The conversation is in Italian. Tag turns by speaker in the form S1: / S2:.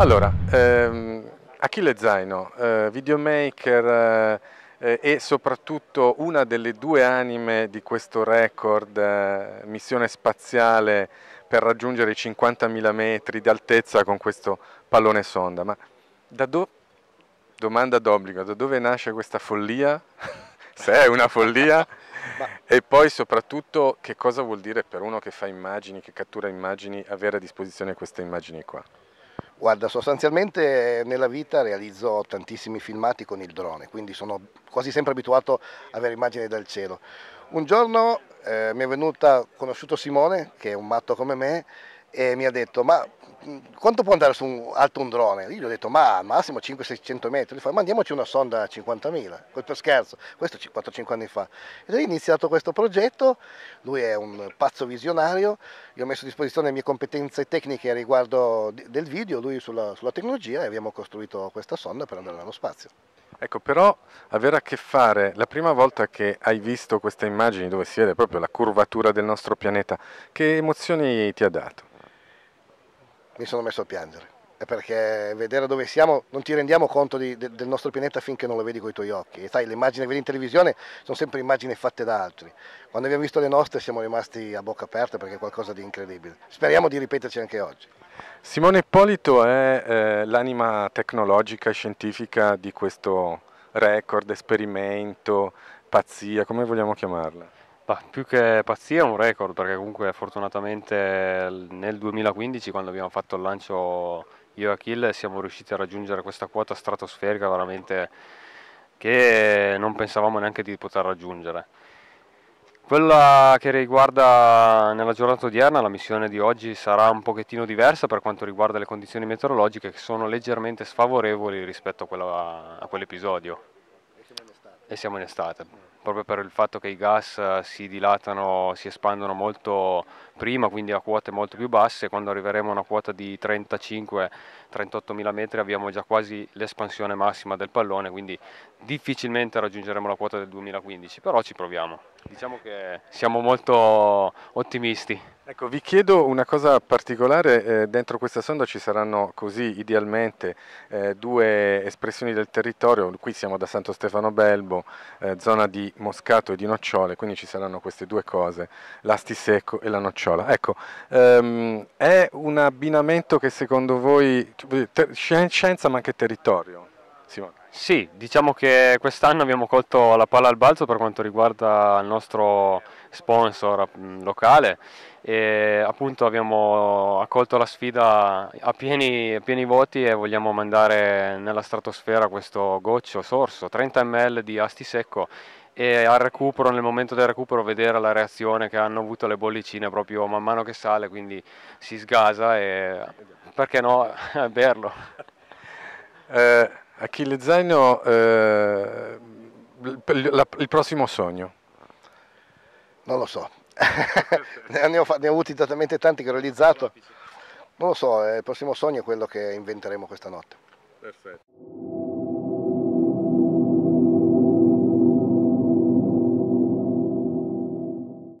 S1: Allora, ehm, Achille Zaino, eh, videomaker eh, eh, e soprattutto una delle due anime di questo record, eh, missione spaziale per raggiungere i 50.000 metri di altezza con questo pallone sonda. Ma da do... domanda d'obbligo, da dove nasce questa follia? Se è una follia? e poi soprattutto che cosa vuol dire per uno che fa immagini, che cattura immagini, avere a disposizione queste immagini qua?
S2: Guarda, sostanzialmente nella vita realizzo tantissimi filmati con il drone, quindi sono quasi sempre abituato a avere immagini dal cielo. Un giorno eh, mi è venuta, conosciuto Simone, che è un matto come me, e mi ha detto ma quanto può andare su un, alto un drone? Io gli ho detto, ma al massimo 500-600 metri. Lui fa, mandiamoci ma una sonda a 50.000, questo scherzo, questo 4-5 anni fa. E lì è iniziato questo progetto, lui è un pazzo visionario, gli ho messo a disposizione le mie competenze tecniche riguardo del video, lui sulla, sulla tecnologia e abbiamo costruito questa sonda per andare nello spazio.
S1: Ecco, però avere a che fare, la prima volta che hai visto queste immagini dove si vede proprio la curvatura del nostro pianeta, che emozioni ti ha dato?
S2: mi sono messo a piangere perché vedere dove siamo non ti rendiamo conto di, de, del nostro pianeta finché non lo vedi con i tuoi occhi. E sai, le immagini che vedi in televisione sono sempre immagini fatte da altri. Quando abbiamo visto le nostre siamo rimasti a bocca aperta perché è qualcosa di incredibile. Speriamo di ripeterci anche oggi.
S1: Simone Ippolito è eh, l'anima tecnologica e scientifica di questo record, esperimento, pazzia, come vogliamo chiamarla? Bah, più che pazzia è un record, perché comunque fortunatamente nel
S3: 2015 quando abbiamo fatto il lancio io e Achille siamo riusciti a raggiungere questa quota stratosferica veramente che non pensavamo neanche di poter raggiungere. Quella che riguarda nella giornata odierna, la missione di oggi sarà un pochettino diversa per quanto riguarda le condizioni meteorologiche che sono leggermente sfavorevoli rispetto a, quell'episodio. Quell e siamo in estate proprio per il fatto che i gas eh, si dilatano, si espandono molto prima, quindi a quote molto più basse, quando arriveremo a una quota di 35-38 mila metri abbiamo già quasi l'espansione massima del pallone, quindi difficilmente raggiungeremo la quota del 2015, però ci proviamo. Diciamo che
S1: siamo molto ottimisti. Ecco, vi chiedo una cosa particolare, eh, dentro questa sonda ci saranno così idealmente eh, due espressioni del territorio, qui siamo da Santo Stefano Belbo, eh, zona di Moscato e di Nocciole, quindi ci saranno queste due cose, l'asti secco e la nocciola. Ecco, ehm, è un abbinamento che secondo voi, cioè, scienza ma anche territorio? Simone.
S3: Sì, diciamo che quest'anno abbiamo colto la palla al balzo per quanto riguarda il nostro sponsor mm, locale e appunto abbiamo accolto la sfida a pieni, a pieni voti e vogliamo mandare nella stratosfera questo goccio sorso, 30 ml di asti secco e al recupero, nel momento del recupero, vedere la reazione che hanno avuto le bollicine proprio man mano che sale, quindi si sgasa e perché no berlo.
S1: Eh, Achille Zaino, eh, il prossimo sogno?
S2: Non lo so, ne, ho, ne ho avuti talmente tanti che ho realizzato. Non lo so, eh, il prossimo sogno è quello che inventeremo questa notte.
S1: Perfetto.